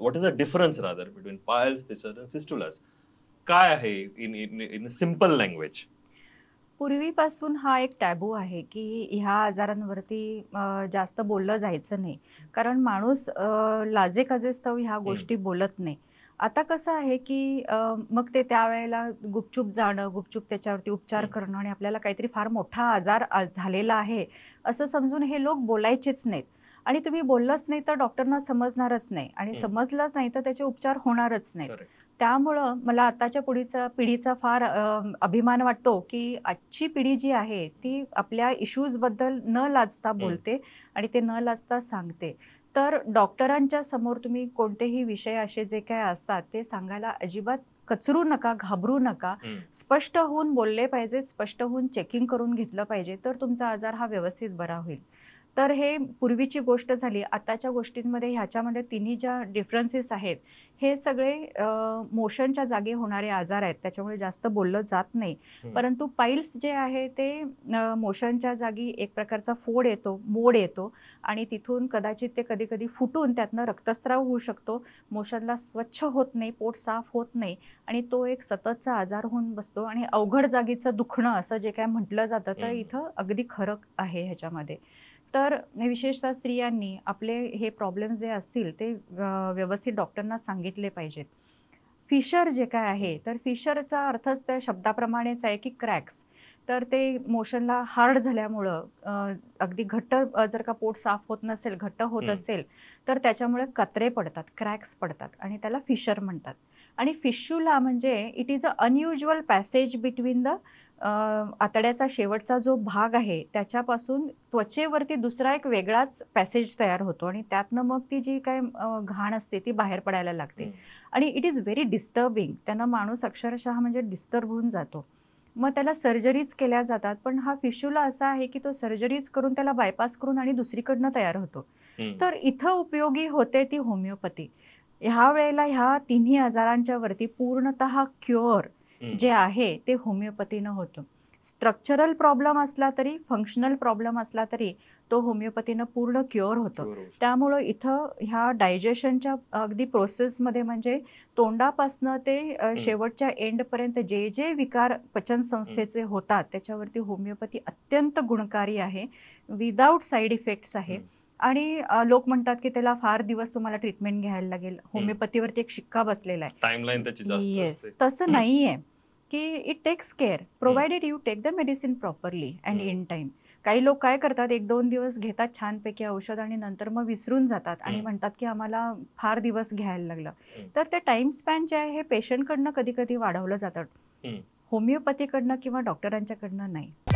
what is a difference rather between piles fistulas काय आहे in in in simple language पूर्वीपासून हा एक टॅबू आहे की ह्या आजारांवरती जास्त बोललं जायचं नाही कारण माणूस लाजे तर ह्या गोष्टी बोलत नाही आता कसं आहे की मग ते त्यावेळेला गुपचूप जाणं गुपचूप त्याच्यावरती उपचार करणं आणि आपल्याला काहीतरी फार मोठा आजार झालेला आहे असं समजून हे लोक बोलायचेच नाहीत आणि तुम्ही बोललंच नाही तर डॉक्टरना समजणारच नाही आणि समजलंच नाही तर त्याचे उपचार होणारच नाही त्यामुळं मला आताच्या पुढीचा पिढीचा फार अभिमान वाटतो की आजची पिढी जी आहे ती आपल्या इश्यूजबद्दल न लाजता बोलते आणि ते न लाजता सांगते तर डॉक्टरांच्या समोर तुम्ही कोणतेही विषय असे जे काय असतात ते सांगायला अजिबात कचरू नका घाबरू नका स्पष्ट होऊन बोलले पाहिजेत स्पष्ट होऊन चेकिंग करून घेतलं पाहिजे तर तुमचा आजार हा व्यवस्थित बरा होईल तर हे पूर्वीची गोष्ट झाली आताच्या गोष्टींमध्ये ह्याच्यामध्ये तिन्ही ज्या डिफरन्सेस आहेत हे सगळे मोशनच्या जागे होणारे आजार आहेत त्याच्यामुळे जास्त बोललं जात नाही परंतु पाईल्स जे आहे ते मोशनच्या जागी एक प्रकारचा फोड येतो मोड येतो आणि तिथून कदाचित ते कधी कधी फुटून त्यातनं रक्तस्राव होऊ शकतो मोशनला स्वच्छ होत नाही पोट साफ होत नाही आणि तो एक सततचा आजार होऊन बसतो आणि अवघड जागेचं दुखणं असं जे काय म्हटलं जातं तर इथं अगदी खरं आहे ह्याच्यामध्ये तर विशेषतः स्त्रियांनी आपले हे प्रॉब्लेम जे असतील ते व्यवस्थित डॉक्टरना सांगितले पाहिजेत फिशर जे काय आहे तर फिशरचा अर्थच त्या शब्दाप्रमाणेच आहे की क्रॅक्स तर ते मोशनला हार्ड झाल्यामुळं अगदी घट्ट जर का पोट साफ होत नसेल घट्ट होत असेल तर त्याच्यामुळे कतरे पडतात क्रॅक्स पडतात आणि त्याला फिशर म्हणतात आणि फिश्युला म्हणजे it is a unusual passage between the आतड्याचा शेवटचा जो भाग आहे त्याच्यापासून त्वचेवरती दुसरा एक वेगळाच पॅसेज तयार होतो आणि त्यातनं मग ती जी काय घाण असते ती बाहेर पडायला लागते आणि इट इज व्हेरी डिस्टर्बिंग त्यांना माणूस अक्षरशः म्हणजे डिस्टर्ब होऊन जातो मग त्याला सर्जरीज केल्या जातात पण हा फिशूला असा आहे की तो सर्जरीज करून त्याला बायपास करून आणि दुसरीकडनं तयार होतो तर इथं उपयोगी होते ती होमिओपॅथी ह्या वेळेला ह्या तिन्ही आजारांच्या वरती पूर्णत क्युअर जे आहे ते होमिओपॅथीनं होतं स्ट्रक्चरल प्रॉब्लेम असला तरी फंक्शनल प्रॉब्लेम असला तरी तो होमिओपॅथीनं पूर्ण क्युअर होतो त्यामुळं इथं ह्या डायजेशनच्या अगदी प्रोसेसमध्ये म्हणजे तोंडापासनं ते शेवटच्या एंडपर्यंत जे जे विकार पचन संस्थेचे होतात त्याच्यावरती होमिओपॅथी अत्यंत गुणकारी आहे विदाऊट साईड इफेक्ट्स आहे आणि लोक म्हणतात की त्याला फार दिवस तुम्हाला ट्रीटमेंट घ्यायला लागेल होमिओपॅथीवरती एक शिक्का बसलेला आहे येस तसं नाहीये की it takes care provided you take the medicine properly and in time काही लोक काय करतात एक दोन दिवस घेतात छानपैकी औषध आणि नंतर मग विसरून जातात आणि म्हणतात की आम्हाला फार दिवस घ्यायला लागलं तर ते टाइम स्पॅन जे आहे हे पेशंटकडनं कधी कधी वाढवलं जातं होमिओपॅथीकडनं किंवा डॉक्टरांच्याकडनं नाही